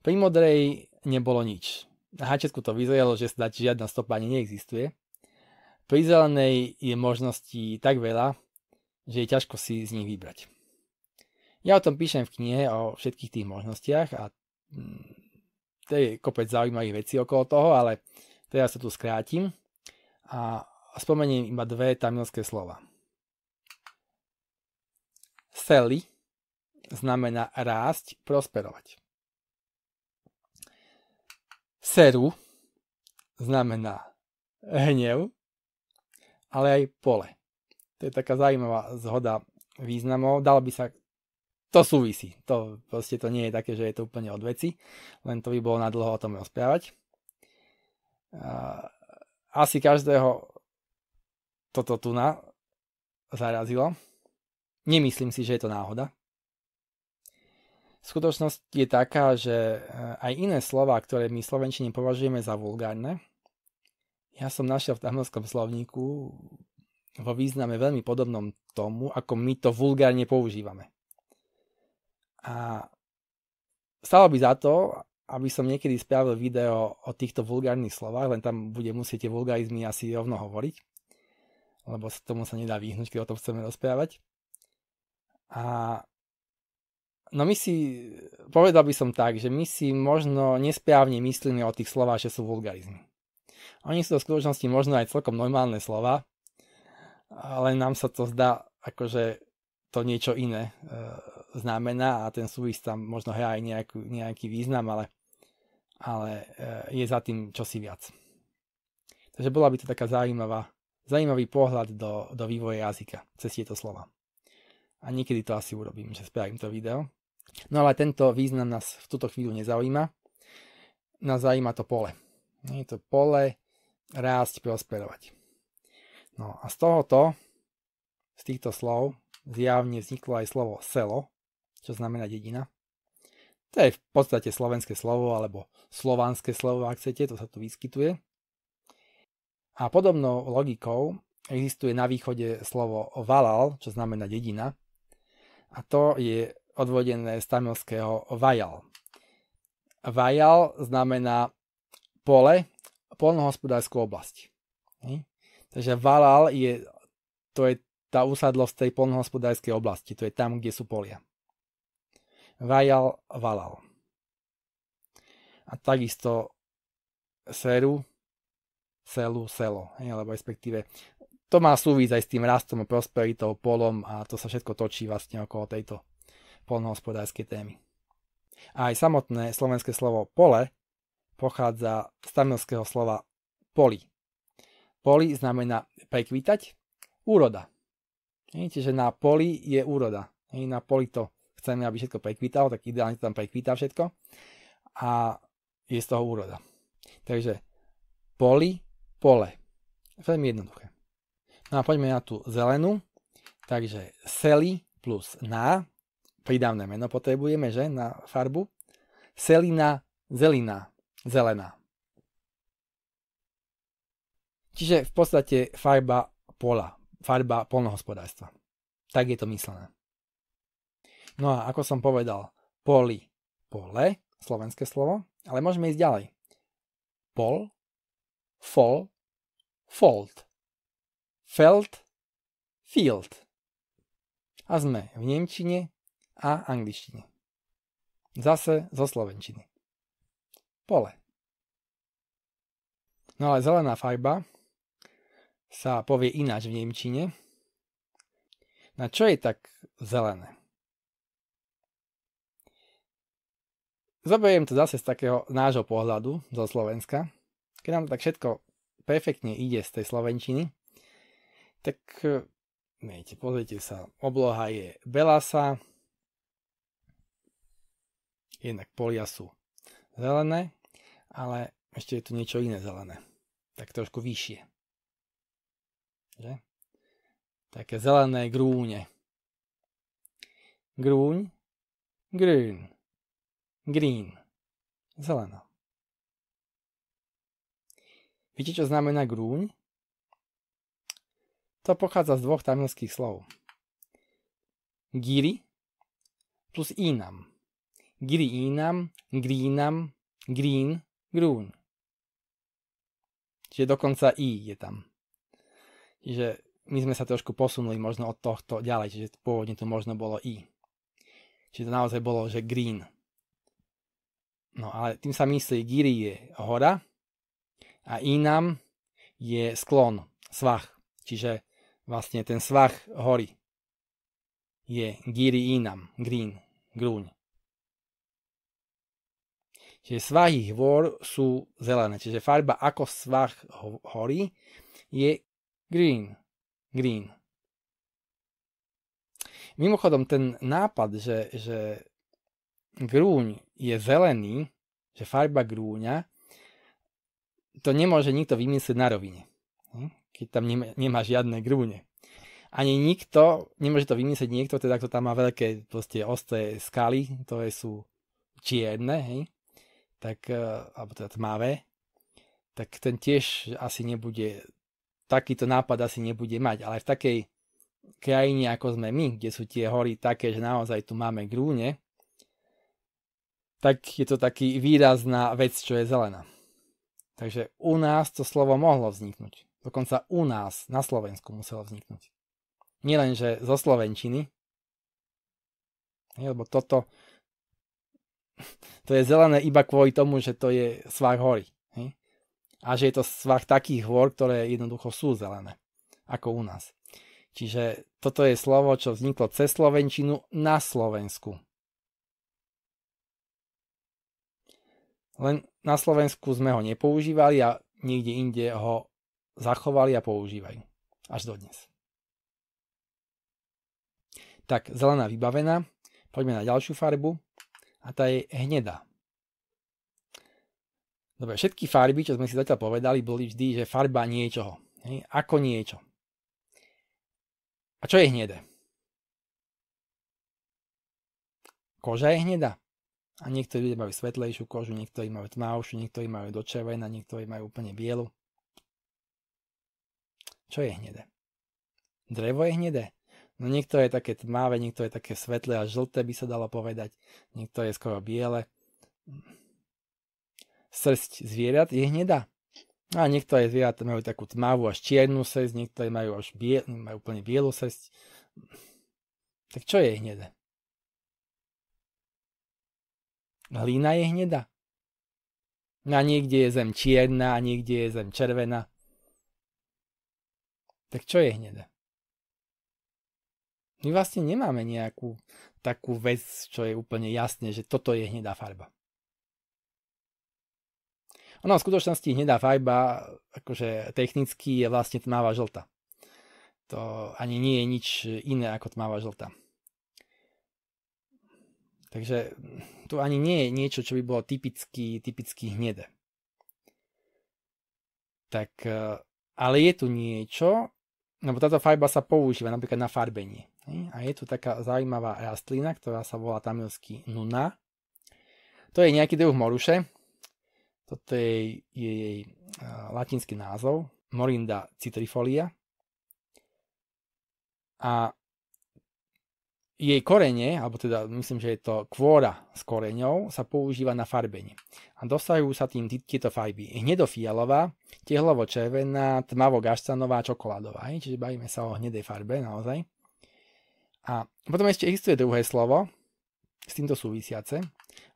Pri modrej nebolo nič. Na háčetku to vyzeralo, že snad žiadna stopa ani neexistuje. Pri zelenej je možností tak veľa, že je ťažko si z nich vybrať. Ja o tom píšem v knihe o všetkých tých možnostiach a mm, to je kopec zaujímavých vecí okolo toho, ale teraz sa tu skrátim a spomeniem iba dve tamilské slova. Seli znamená rásť, prosperovať. Seru znamená hnev, ale aj pole. To je taká zaujímavá zhoda významov. Dalo by sa to súvisí. To, proste to nie je také, že je to úplne od veci, len to by bolo na dlho o tom rozprávať. Asi každého toto tu na zarazilo. Nemyslím si, že je to náhoda. Skutočnosť je taká, že e, aj iné slova, ktoré my slovenčine považujeme za vulgárne, ja som našiel v tamilskom slovníku vo význame veľmi podobnom tomu, ako my to vulgárne používame. A stalo by za to, aby som niekedy spravil video o týchto vulgárnych slovách, len tam bude musieť tie vulgarizmy asi rovno hovoriť, lebo sa tomu sa nedá vyhnúť, keď o tom chceme rozprávať. A No my si, povedal by som tak, že my si možno nesprávne myslíme o tých slovách, že sú vulgarizmy. Oni sú to v skutočnosti možno aj celkom normálne slova, ale nám sa to zdá akože to niečo iné eh, znamená a ten súvis tam možno hrá aj nejakú, nejaký význam, ale, ale e, je za tým čosi viac. Takže bola by to taká zaujímavá, zaujímavý pohľad do, do vývoja jazyka cez tieto slova. A niekedy to asi urobím, že spravím to video. No ale tento význam nás v túto chvíľu nezaujíma. Nás zaujíma to pole. Je to pole rásť, prosperovať. No a z tohoto, z týchto slov, zjavne vzniklo aj slovo selo, čo znamená dedina. To je v podstate slovenské slovo alebo slovanské slovo, ak chcete, to sa tu vyskytuje. A podobnou logikou existuje na východe slovo valal, čo znamená dedina. A to je odvodené z tamilského vajal. Vajal znamená pole, polnohospodárskú oblasť. Takže valal je, to je tá usadlosť tej polnohospodárskej oblasti, to je tam, kde sú polia. Vajal Valal. A takisto Seru, Selu, Selo, alebo respektíve to má súvisť aj s tým rastom a prosperitou, polom a to sa všetko točí vlastne okolo tejto polnohospodárskej témy. A aj samotné slovenské slovo pole pochádza z tamilského slova poli. Poli znamená prekvitať, úroda. že na poli je úroda. Na poli to chceme, aby všetko prekvitalo, tak ideálne to tam prekvita všetko a je z toho úroda. Takže poli, pole. Veľmi jednoduché. No a poďme na tú zelenú. Takže seli plus na, pridávne meno potrebujeme, že, na farbu. Selina, zelina, zelená. Čiže v podstate farba pola, farba polnohospodárstva. Tak je to myslené. No a ako som povedal, poli, pole, slovenské slovo, ale môžeme ísť ďalej. Pol, fol, fold, felt, field. A sme v Nemčine a angličtine. Zase zo Slovenčiny. Pole. No ale zelená farba sa povie ináč v Nemčine. Na čo je tak zelené? Zoberiem to zase z takého nášho pohľadu, zo Slovenska. Keď nám to tak všetko perfektne ide z tej Slovenčiny, tak e, viete, pozrite sa, obloha je belasa, jednak polia sú zelené, ale ešte je tu niečo iné zelené, tak trošku vyššie. Že? Také zelené grúne. Grúň, Grún. Green. Zelená. Viete, čo znamená grúň? To pochádza z dvoch tamilských slov. Giri plus inam. Giri inam, greenam, green, grúň. Čiže dokonca i je tam. Čiže my sme sa trošku posunuli možno od tohto ďalej, čiže pôvodne to možno bolo i. Čiže to naozaj bolo, že green. No ale tým sa myslí, Giri je hora a Inam je sklon, svah. Čiže vlastne ten svah hory je Giri Inam, Green, Grúň. Čiže svahy hôr sú zelené. Čiže farba ako svah hory je green. Green. Mimochodom, ten nápad, že, že grúň je zelený, že farba grúňa, to nemôže nikto vymyslieť na rovine, hm? keď tam nemá, žiadne grúne. Ani nikto, nemôže to vymyslieť niekto, teda kto tam má veľké proste ostré skaly, ktoré sú čierne, hej, tak, e, alebo teda tmavé, tak ten tiež asi nebude, takýto nápad asi nebude mať, ale v takej krajine, ako sme my, kde sú tie hory také, že naozaj tu máme grúne, tak je to taký výrazná vec, čo je zelená. Takže u nás to slovo mohlo vzniknúť. Dokonca u nás, na Slovensku muselo vzniknúť. Nielenže zo Slovenčiny, lebo toto to je zelené iba kvôli tomu, že to je svah hory. A že je to svah takých hôr, ktoré jednoducho sú zelené, ako u nás. Čiže toto je slovo, čo vzniklo cez Slovenčinu na Slovensku. Len na Slovensku sme ho nepoužívali a niekde inde ho zachovali a používajú. Až dodnes. Tak, zelená vybavená. Poďme na ďalšiu farbu. A tá je hnedá. Dobre, všetky farby, čo sme si zatiaľ povedali, boli vždy, že farba niečoho. Hej? Ako niečo. A čo je hnedé? Koža je hnedá. A niektorí ľudia majú svetlejšiu kožu, niektorí majú tmavšiu, niektorí majú do červena, niektorí majú úplne bielu. Čo je hnedé? Drevo je hnedé? No niektoré je také tmavé, niektoré je také svetlé a žlté by sa dalo povedať, niektoré je skoro biele. Srst zvierat je hnedá. No a niektoré zvieratá majú takú tmavú až čiernu srst, niektoré majú až biel, majú úplne bielu srst. Tak čo je hnedé? Hlína je hnedá. A niekde je zem čierna, a niekde je zem červená. Tak čo je hnedá? My vlastne nemáme nejakú takú vec, čo je úplne jasné, že toto je hnedá farba. Ona v skutočnosti hnedá farba, akože technicky je vlastne tmavá žlta. To ani nie je nič iné ako tmavá žlta. Takže tu ani nie je niečo, čo by bolo typicky, typicky hnedé. Tak, e, ale je tu niečo, lebo táto farba sa používa napríklad na farbenie. A je tu taká zaujímavá rastlina, ktorá sa volá tamilsky nuna. To je nejaký druh moruše. Toto je jej e, latinský názov. Morinda citrifolia. A jej korene, alebo teda myslím, že je to kvôra s koreňou, sa používa na farbenie. A dosahujú sa tým tieto farby. Hnedofialová, tehlovo červená tmavo-gaštanová, čokoládová. Čiže bavíme sa o hnedej farbe naozaj. A potom ešte existuje druhé slovo, s týmto súvisiace,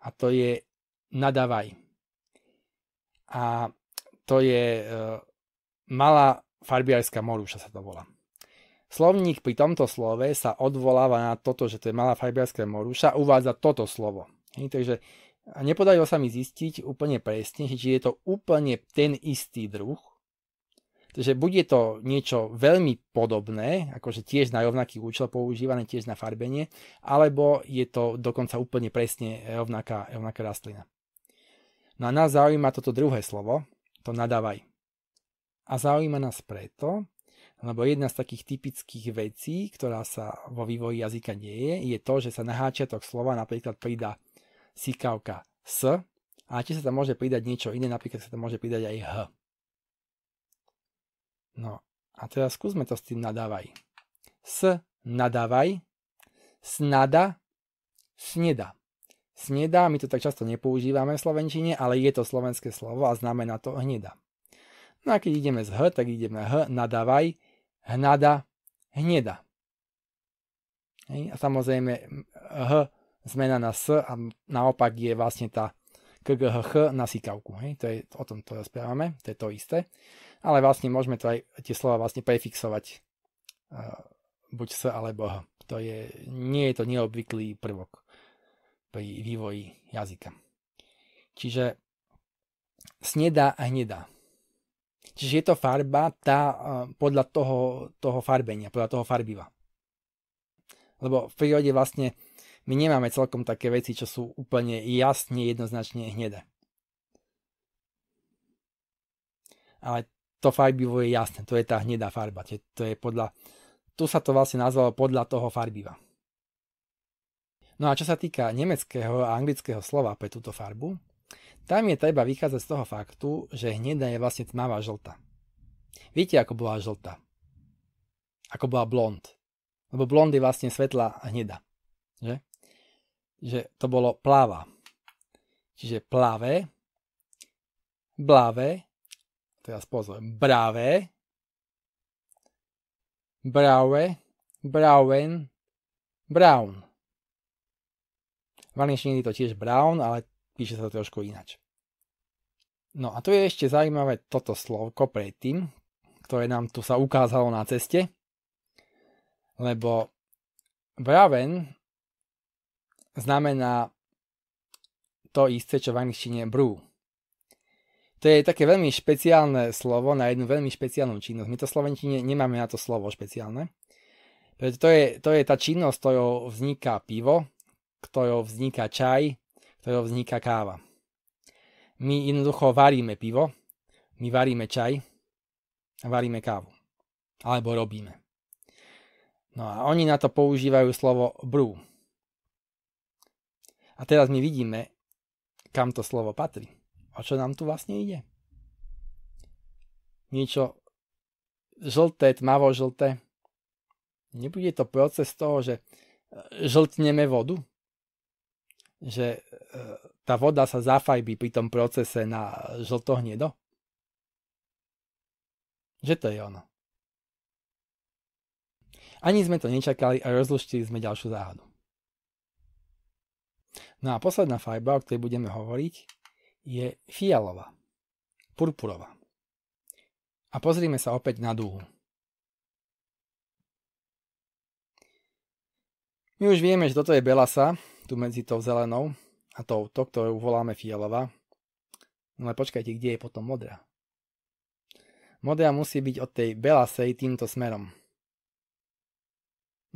a to je nadávaj. A to je e, malá farbiarská moruša sa to volá. Slovník pri tomto slove sa odvoláva na toto, že to je malá fajbiarská moruša, uvádza toto slovo. Hej, takže nepodarilo sa mi zistiť úplne presne, či je to úplne ten istý druh. Takže bude to niečo veľmi podobné, akože tiež na rovnaký účel používané, tiež na farbenie, alebo je to dokonca úplne presne e, rovnaká, e, rovnaká rastlina. No a nás zaujíma toto druhé slovo, to nadávaj. A zaujíma nás preto, lebo jedna z takých typických vecí, ktorá sa vo vývoji jazyka deje, je to, že sa na háčiatok slova napríklad pridá sikavka s a tiež sa tam môže pridať niečo iné, napríklad sa tam môže pridať aj h. No a teraz skúsme to s tým nadávaj. S nadávaj, snada, sneda. Sneda, my to tak často nepoužívame v slovenčine, ale je to slovenské slovo a znamená to hneda. No a keď ideme z h, tak ideme h, nadávaj, hnada, hneda. Hej? A samozrejme h zmena na s a naopak je vlastne tá KGHH na sykavku. Hej? To je, o tom to rozprávame, to je to isté. Ale vlastne môžeme to aj, tie slova vlastne prefixovať uh, buď s alebo h. To je, nie je to neobvyklý prvok pri vývoji jazyka. Čiže sneda a hnedá. Čiže je to farba tá podľa toho, toho farbenia, podľa toho farbiva. Lebo v prírode vlastne my nemáme celkom také veci, čo sú úplne jasne, jednoznačne hnedé. Ale to farbivo je jasné, to je tá hnedá farba. To je podľa, tu sa to vlastne nazvalo podľa toho farbiva. No a čo sa týka nemeckého a anglického slova pre túto farbu, tam je treba vychádzať z toho faktu, že hnedá je vlastne tmavá žltá. Viete, ako bola žltá? Ako bola blond. Lebo blond je vlastne svetlá hnedá. Že? že to bolo pláva. Čiže pláve, bláve, teraz pozor, bráve, bráve, brauen, brown. V angličtine je to tiež brown, ale píše sa to trošku inač. No a tu je ešte zaujímavé toto slovko predtým, ktoré nám tu sa ukázalo na ceste, lebo braven znamená to isté, čo v angličtine brew. To je také veľmi špeciálne slovo na jednu veľmi špeciálnu činnosť. My to v Slovenčine nemáme na to slovo špeciálne. Preto to je, to je tá činnosť, ktorou vzniká pivo, ktorou vzniká čaj, ktorého vzniká káva. My jednoducho varíme pivo, my varíme čaj a varíme kávu. Alebo robíme. No a oni na to používajú slovo brew. A teraz my vidíme, kam to slovo patrí. O čo nám tu vlastne ide? Niečo žlté, tmavo žlté. Nebude to proces toho, že žltneme vodu? že e, tá voda sa zafajbí pri tom procese na žlto-hnedo? Že to je ono. Ani sme to nečakali a rozluštili sme ďalšiu záhadu. No a posledná fajba, o ktorej budeme hovoriť, je fialová, purpurová. A pozrime sa opäť na dúhu. My už vieme, že toto je Belasa, tu medzi tou zelenou a to, ktorú voláme fialová. No ale počkajte, kde je potom modrá? Modrá musí byť od tej belasej týmto smerom.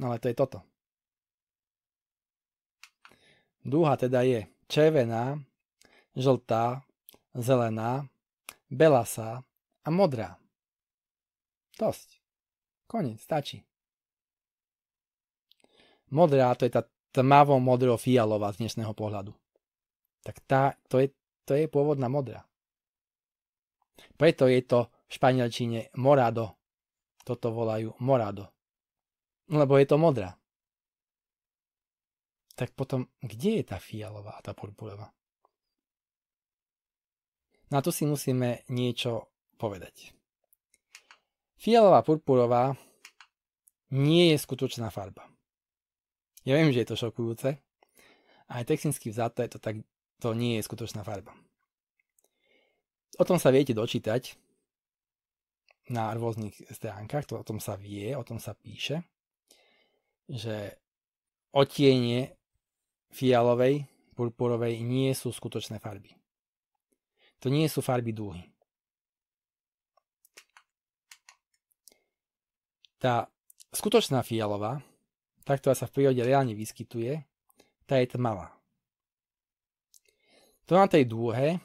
No ale to je toto. Dúha teda je červená, žltá, zelená, belasá a modrá. Dosť. Koniec, stačí. Modrá to je tá tmavo modro fialová z dnešného pohľadu. Tak tá, to, je, to je pôvodná modra. Preto je to v španielčine morado. Toto volajú morado. Lebo je to modrá. Tak potom, kde je tá fialová a tá purpurová? Na to si musíme niečo povedať. Fialová purpurová nie je skutočná farba. Ja viem, že je to šokujúce. Aj technicky vzaté to, tak, to nie je skutočná farba. O tom sa viete dočítať na rôznych stránkach, to o tom sa vie, o tom sa píše, že otienie fialovej, purpurovej nie sú skutočné farby. To nie sú farby dúhy. Tá skutočná fialová tá, ktorá sa v prírode reálne vyskytuje, tá je tmavá. To na tej dúhe,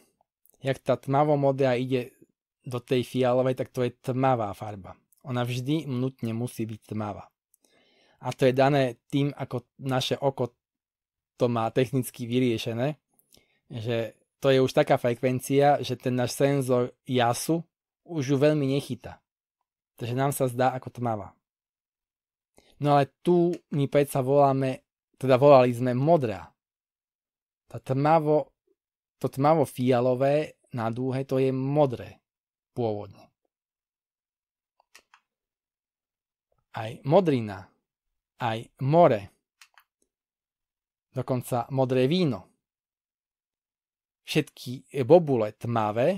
jak tá tmavomodrá ide do tej fialovej, tak to je tmavá farba. Ona vždy nutne musí byť tmavá. A to je dané tým, ako naše oko to má technicky vyriešené, že to je už taká frekvencia, že ten náš senzor jasu už ju veľmi nechytá. Takže nám sa zdá ako tmavá. No ale tu my predsa voláme, teda volali sme modrá. Tá tmavo, to tmavo fialové na dúhe to je modré pôvodne. Aj modrina, aj more, dokonca modré víno. Všetky bobule tmavé,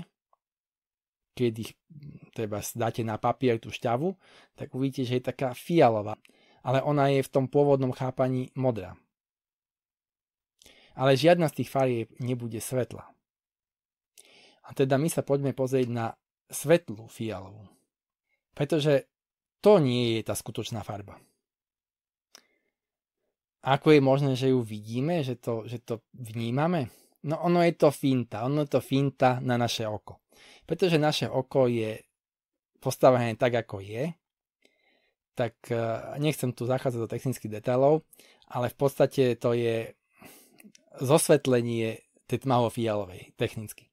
keď ich mm, treba dáte na papier tú šťavu, tak uvidíte, že je taká fialová ale ona je v tom pôvodnom chápaní modrá. Ale žiadna z tých farieb nebude svetla. A teda my sa poďme pozrieť na svetlú fialovú. Pretože to nie je tá skutočná farba. Ako je možné, že ju vidíme, že to, že to vnímame? No ono je to finta, ono je to finta na naše oko. Pretože naše oko je postavené tak, ako je tak e, nechcem tu zachádzať do technických detailov, ale v podstate to je zosvetlenie tej tmavo-fialovej technicky.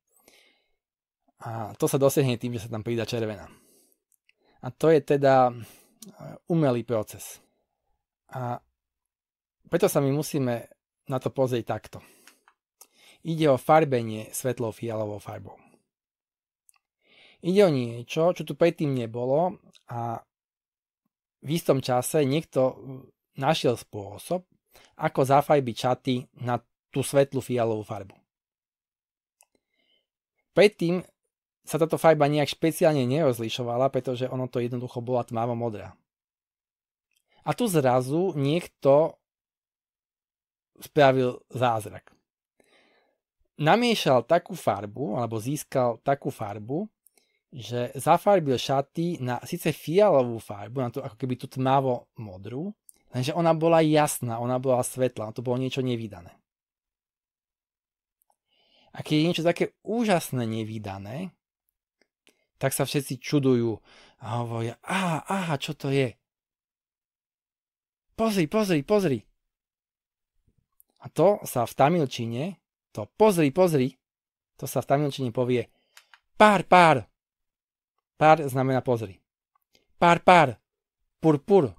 A to sa dosiahne tým, že sa tam prída červená. A to je teda e, umelý proces. A preto sa my musíme na to pozrieť takto. Ide o farbenie svetlou fialovou farbou. Ide o niečo, čo tu predtým nebolo a v istom čase niekto uh, našiel spôsob, ako zafajbiť čaty na tú svetlú fialovú farbu. Predtým sa táto fajba nejak špeciálne nerozlišovala, pretože ono to jednoducho bola tmavo modrá. A tu zrazu niekto spravil zázrak. Namiešal takú farbu, alebo získal takú farbu, že zafarbil šaty na síce fialovú farbu, na to ako keby tú tmavo modrú, lenže ona bola jasná, ona bola svetlá, to bolo niečo nevydané. A keď je niečo také úžasné nevydané, tak sa všetci čudujú a hovoria, aha, aha, čo to je? Pozri, pozri, pozri. A to sa v tamilčine, to pozri, pozri, to sa v tamilčine povie pár, pár. Pár znamená pozri. Pár, pár. Pur, pur.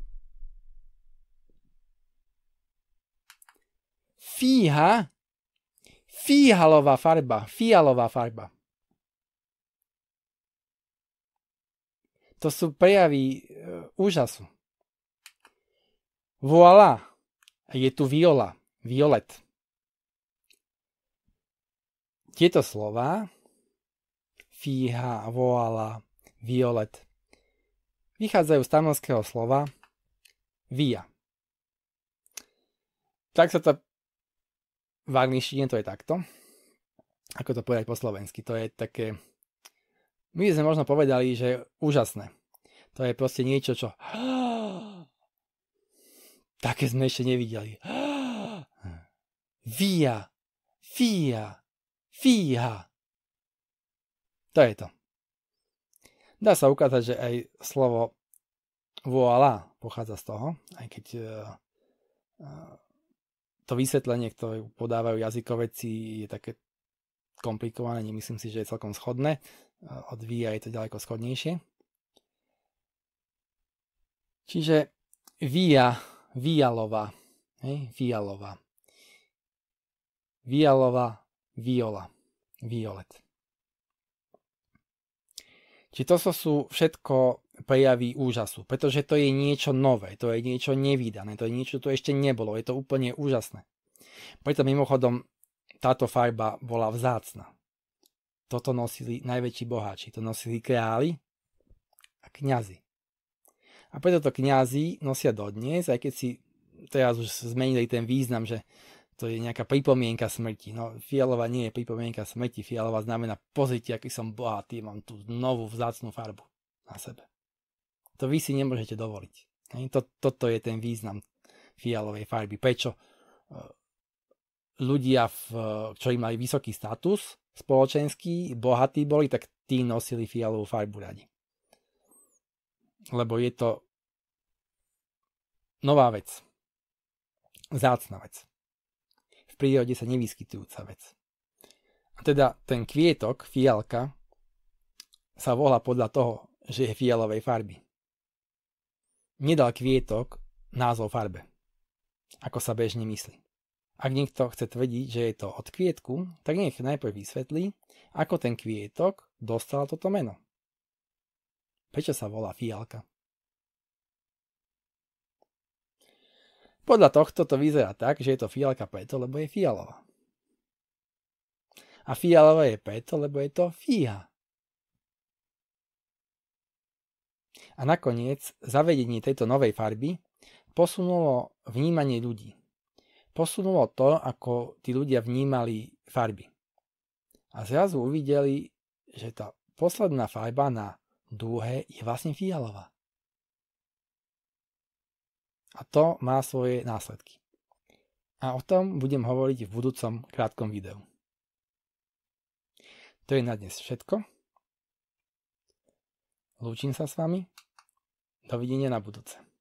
Fíha. Fíhalová farba. Fialová farba. To sú prejavy e, úžasu. Voilà. Je tu viola. Violet. Tieto slova fíha, voala, Violet. Vychádzajú z tamilského slova via. Tak sa to v angličtine to je takto. Ako to povedať po slovensky? To je také... My sme možno povedali, že je úžasné. To je proste niečo, čo... Také sme ešte nevideli. Via. Fia. Fíha. To je to. Dá sa ukázať, že aj slovo voala pochádza z toho, aj keď e, e, to vysvetlenie, ktoré podávajú jazykovedci, je také komplikované, nemyslím si, že je celkom schodné. E, Od VIA je to ďaleko schodnejšie. Čiže VIA, Vialova, hej, Vialova. Vialova, Viola, Violet. Čiže to sú všetko prejavy úžasu, pretože to je niečo nové, to je niečo nevydané, to je niečo, čo tu ešte nebolo, je to úplne úžasné. Preto mimochodom táto farba bola vzácna. Toto nosili najväčší boháči, to nosili králi a kňazi. A preto to kňazi nosia dodnes, aj keď si teraz už zmenili ten význam, že to je nejaká pripomienka smrti. No, fialová nie je pripomienka smrti, fialová znamená pozrite, aký som bohatý, mám tú novú vzácnú farbu na sebe. To vy si nemôžete dovoliť. to, toto je ten význam fialovej farby. Prečo e, ľudia, v, čo im mali vysoký status spoločenský, bohatí boli, tak tí nosili fialovú farbu radi. Lebo je to nová vec. Zácna vec prírode sa nevyskytujúca vec. A teda ten kvietok, fialka, sa volá podľa toho, že je fialovej farby. Nedal kvietok názov farbe, ako sa bežne myslí. Ak niekto chce tvrdiť, že je to od kvietku, tak nech najprv vysvetlí, ako ten kvietok dostal toto meno. Prečo sa volá fialka? Podľa tohto to vyzerá tak, že je to fialka preto, lebo je fialová. A fialová je preto, lebo je to fíha. A nakoniec zavedenie tejto novej farby posunulo vnímanie ľudí. Posunulo to, ako tí ľudia vnímali farby. A zrazu uvideli, že tá posledná farba na dúhe je vlastne fialová. A to má svoje následky. A o tom budem hovoriť v budúcom krátkom videu. To je na dnes všetko. Lúčim sa s vami. Dovidenia na budúce.